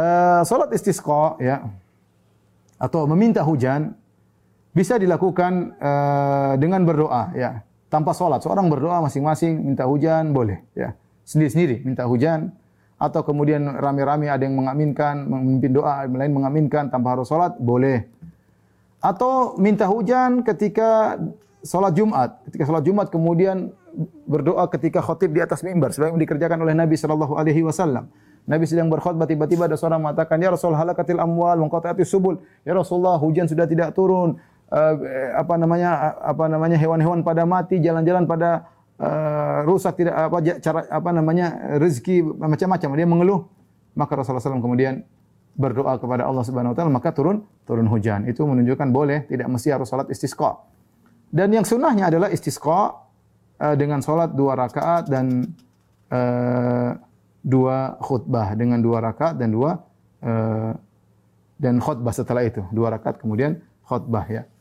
Eh, salat istisqa ya atau meminta hujan bisa dilakukan uh, dengan berdoa ya tanpa salat seorang berdoa masing-masing minta hujan boleh ya sendiri-sendiri minta hujan atau kemudian rame-rame ada yang mengaminkan memimpin doa lain mengaminkan tanpa harus salat boleh atau minta hujan ketika salat Jumat ketika salat Jumat kemudian berdoa ketika khotib di atas mimbar sebagaimana dikerjakan oleh Nabi sallallahu alaihi wasallam Nabi sedang berkhutbah tiba-tiba ada seorang mengatakan, "Ya Rasul halakatil amwal waqata'ati subul." Ya Rasulullah, hujan sudah tidak turun. Uh, apa namanya apa namanya hewan-hewan pada mati, jalan-jalan pada uh, rusak tidak apa cara apa namanya rezeki macam-macam. Dia mengeluh. Maka Rasulullah SAW kemudian berdoa kepada Allah Subhanahu wa taala maka turun turun hujan. Itu menunjukkan boleh, tidak mesti harus salat istisqa. Dan yang sunnahnya adalah istisqa uh, dengan salat dua rakaat dan uh, khutbah dengan dua rakaat dan dua uh, dan khutbah setelah itu dua rakaat kemudian khutbah ya